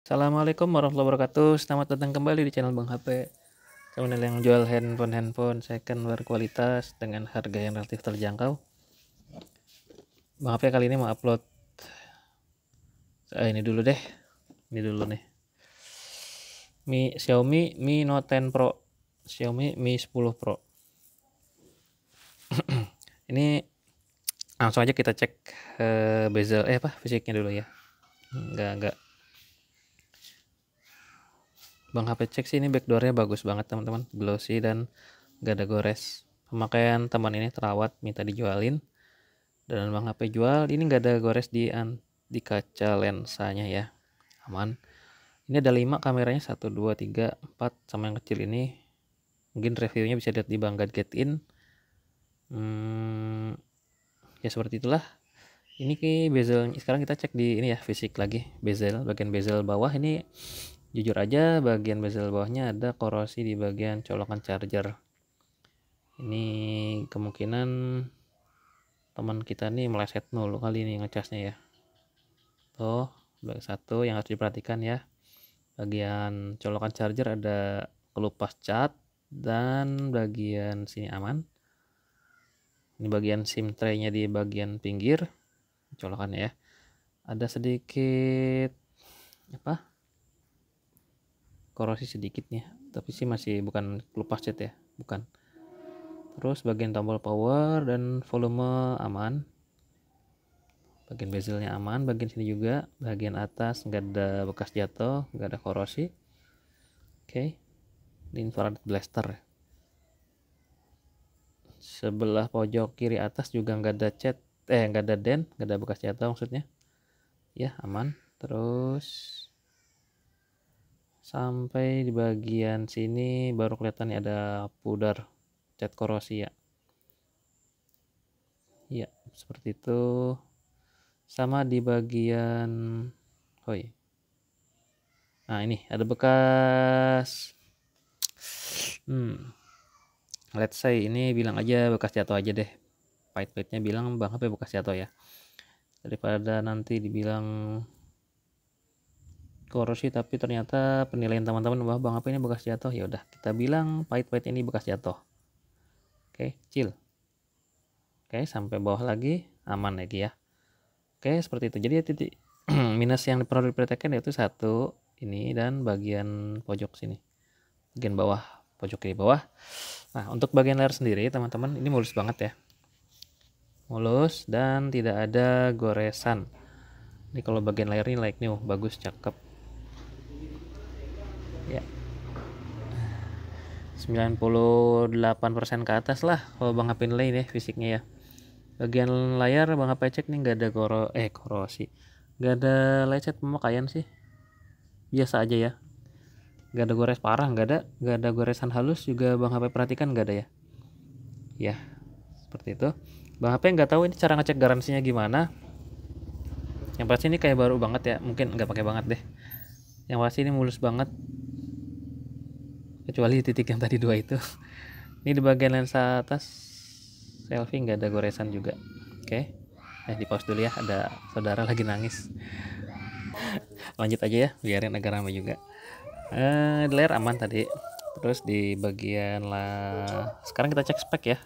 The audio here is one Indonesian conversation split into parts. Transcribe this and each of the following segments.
Assalamualaikum warahmatullahi wabarakatuh. Selamat datang kembali di channel Bang HP. Channel yang jual handphone-handphone second berkualitas dengan harga yang relatif terjangkau. Bang HP kali ini mau upload eh, ini dulu deh. Ini dulu nih. Mi Xiaomi Mi Note 10 Pro. Xiaomi Mi 10 Pro. ini langsung aja kita cek eh, bezel eh apa fisiknya dulu ya. Enggak enggak Bang HP cek sih ini backdoornya bagus banget teman-teman glossy dan gak ada gores pemakaian teman ini terawat minta dijualin dan Bang HP jual ini gak ada gores di di kaca lensanya ya aman ini ada 5 kameranya satu, dua, tiga, empat sama yang kecil ini mungkin reviewnya bisa lihat di Bang Get In hmm, ya seperti itulah ini ke bezel sekarang kita cek di ini ya fisik lagi bezel bagian bezel bawah ini Jujur aja bagian bezel bawahnya ada korosi di bagian colokan charger. Ini kemungkinan teman kita nih meleset nol kali ini ngecasnya ya. Tuh, bagian satu yang harus diperhatikan ya. Bagian colokan charger ada kelupas cat dan bagian sini aman. Ini bagian SIM tray-nya di bagian pinggir colokan ya. Ada sedikit apa? korosi sedikitnya, tapi sih masih bukan kelupas cat ya bukan terus bagian tombol power dan volume aman bagian bezelnya aman bagian sini juga bagian atas nggak ada bekas jatuh nggak ada korosi oke okay. infrared blaster ya. sebelah pojok kiri atas juga nggak ada cat eh nggak ada dent nggak ada bekas jatuh maksudnya ya aman terus sampai di bagian sini baru kelihatan ya ada pudar cat korosi ya ya seperti itu sama di bagian oh nah ini ada bekas hmm let's say ini bilang aja bekas jatuh aja deh pahit-pahitnya bilang bang ya bekas jatuh ya daripada nanti dibilang korosi tapi ternyata penilaian teman-teman bahwa bang apa ini bekas jatuh ya udah kita bilang pahit-pahit ini bekas jatuh oke chill oke sampai bawah lagi aman lagi ya oke seperti itu jadi ya, titik minus yang perlu diperhatikan yaitu satu ini dan bagian pojok sini bagian bawah pojok kiri bawah nah untuk bagian layar sendiri teman-teman ini mulus banget ya mulus dan tidak ada goresan ini kalau bagian layar ini like new oh, bagus cakep 98% ke atas lah kalau Bang Apin lain ya fisiknya ya bagian layar Bang Apin cek nih nggak ada koro eh korosi nggak ada lecet pemakaian sih biasa aja ya nggak ada gores parah nggak ada nggak ada goresan halus juga Bang HP perhatikan nggak ada ya ya seperti itu Bang HP nggak tahu ini cara ngecek garansinya gimana yang pasti ini kayak baru banget ya mungkin nggak pakai banget deh yang pasti ini mulus banget kecuali titik yang tadi dua itu ini di bagian lensa atas selfie nggak ada goresan juga oke okay. eh di pause dulu ya ada saudara lagi nangis lanjut aja ya biarin agak ramai juga eh, di layar aman tadi terus di bagian lah sekarang kita cek spek ya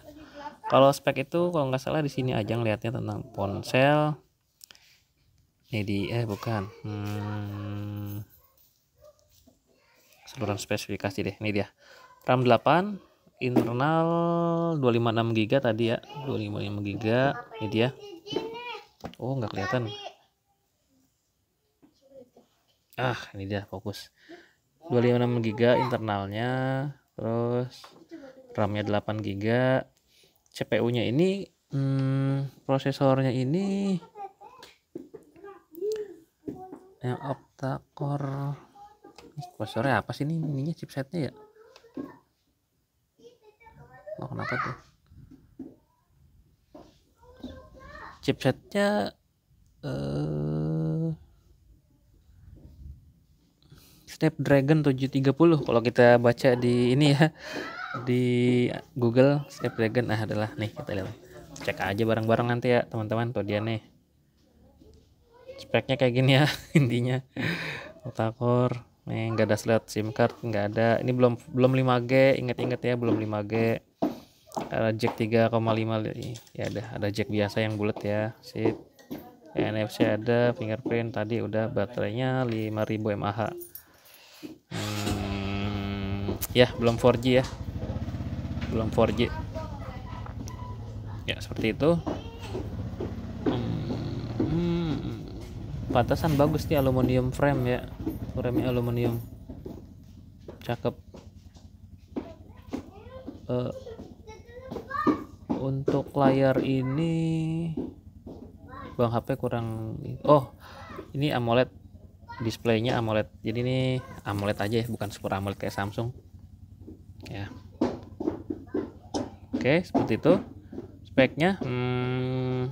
kalau spek itu kalau nggak salah di sini aja ngelihatnya tentang ponsel ini di eh bukan hmm, seluruh spesifikasi deh ini dia RAM 8 internal 256 GB tadi ya 256 GB ini dia oh nggak kelihatan ah ini dia fokus 256 GB internalnya terus RAM-nya 8 GB CPU-nya ini hmm, prosesornya ini yang octa core sore apa sih ini ininya chipsetnya ya oh kenapa tuh chipsetnya eh Snapdragon 730 kalau kita baca di ini ya di Google Snapdragon nah adalah nih kita lihat cek aja bareng-bareng nanti ya teman-teman tuh dia nih speknya kayak gini ya intinya otakor nih nggak ada slot SIM card nggak ada ini belum belum 5G ingat-ingat ya belum 5G ada jack 3,5 ya ada ada jack biasa yang bulat ya sip NFC ada fingerprint tadi udah baterainya 5000 mAh hmm, ya belum 4G ya belum 4G ya seperti itu hmm, hmm, hmm. pantasan bagus nih aluminium frame ya remnya aluminium cakep uh, untuk layar ini bang HP kurang oh ini AMOLED displaynya AMOLED jadi ini AMOLED aja ya bukan Super AMOLED kayak Samsung ya oke seperti itu speknya hmm,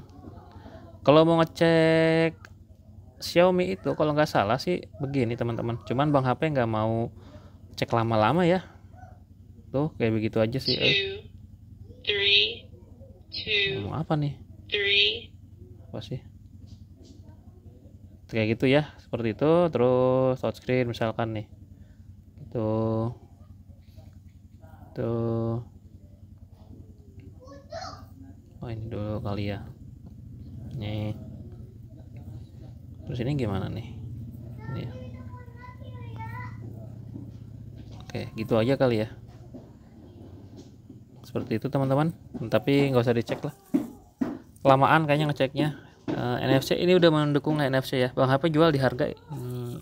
kalau mau ngecek Xiaomi itu kalau nggak salah sih begini teman-teman cuman bang HP nggak mau cek lama-lama ya tuh kayak begitu aja sih eh. two, three, two, apa nih three. apa sih kayak gitu ya seperti itu terus touchscreen misalkan nih itu tuh gitu. oh ini dulu kali ya nih terus ini gimana nih ini. Iya. oke gitu aja kali ya seperti itu teman-teman tapi nggak usah dicek lah kelamaan kayaknya ngeceknya uh, eh, NFC ini udah mendukung NFC ya Bang HP jual di harga hmm,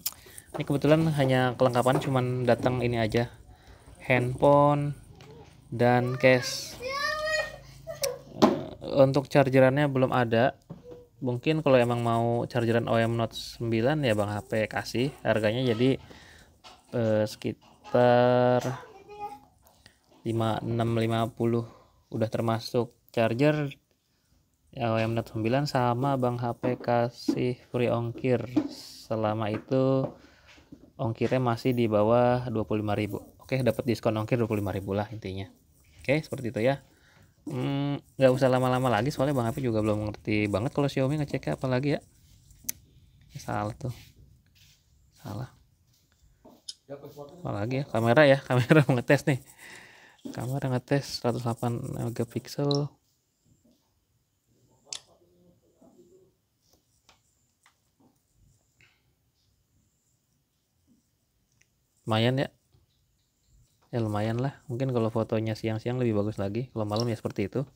ini kebetulan hanya kelengkapan cuman datang ini aja handphone dan case uh, eh, untuk chargerannya belum ada mungkin kalau emang mau chargeran OM Note 9 ya Bang HP kasih harganya jadi eh, sekitar 5650 udah termasuk charger ya OM Note 9 sama Bang HP kasih free ongkir selama itu ongkirnya masih di bawah 25.000 Oke dapat diskon ongkir 25.000 lah intinya Oke seperti itu ya Hmm, nggak hmm, usah lama-lama lagi soalnya Bang Api juga belum ngerti banget kalau Xiaomi ngeceknya apa lagi ya salah tuh salah apalagi ya kamera ya kamera ngetes nih kamera ngetes 108 megapiksel lumayan ya ya lumayan lah mungkin kalau fotonya siang-siang lebih bagus lagi kalau malam ya seperti itu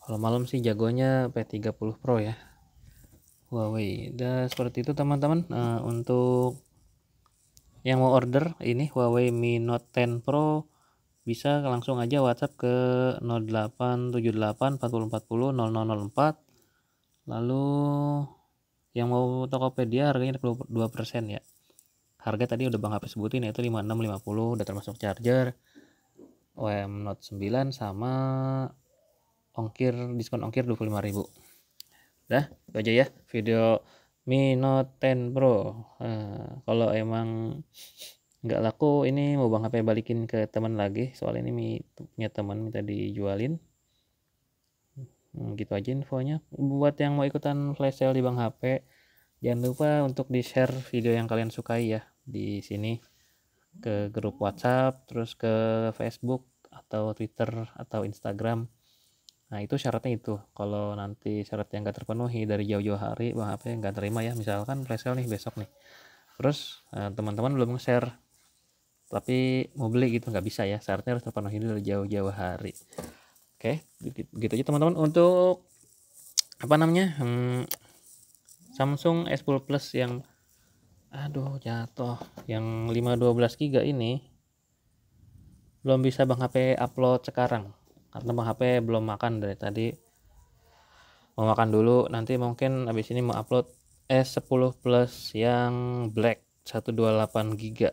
kalau malam sih jagonya P30 Pro ya Huawei dan seperti itu teman-teman nah, untuk yang mau order ini Huawei Mi Note 10 Pro bisa langsung aja WhatsApp ke 0878 lalu yang mau Tokopedia harganya 22% ya harga tadi udah Bang HP sebutin yaitu 5650 udah termasuk charger OM Note 9 sama ongkir diskon ongkir 25.000 dah itu aja ya video Mi Note 10 Pro uh, kalau emang nggak laku ini mau Bang HP balikin ke teman lagi soal ini Mi punya teman minta dijualin hmm, gitu aja infonya buat yang mau ikutan flash sale di Bang HP jangan lupa untuk di share video yang kalian sukai ya di sini ke grup WhatsApp, terus ke Facebook atau Twitter atau Instagram. Nah itu syaratnya itu. Kalau nanti syarat yang nggak terpenuhi dari jauh-jauh hari, bang HP ya, nggak terima ya. Misalkan flash nih besok nih. Terus eh, teman-teman belum share tapi mau beli gitu nggak bisa ya. Syaratnya harus terpenuhi dari jauh-jauh hari. Oke, gitu, gitu aja teman-teman untuk apa namanya hmm, Samsung S10 Plus yang aduh jatuh yang 512 giga ini belum bisa Bang HP upload sekarang karena Bang HP belum makan dari tadi mau makan dulu nanti mungkin habis ini mau upload S10 Plus yang black 128 giga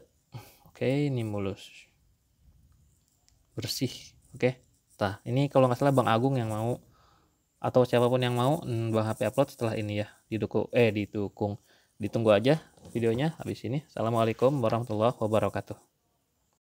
oke ini mulus bersih oke tah ini kalau nggak salah Bang Agung yang mau atau siapapun yang mau hmm, Bang HP upload setelah ini ya didukung eh ditukung ditunggu aja videonya habis ini. Assalamualaikum warahmatullahi wabarakatuh.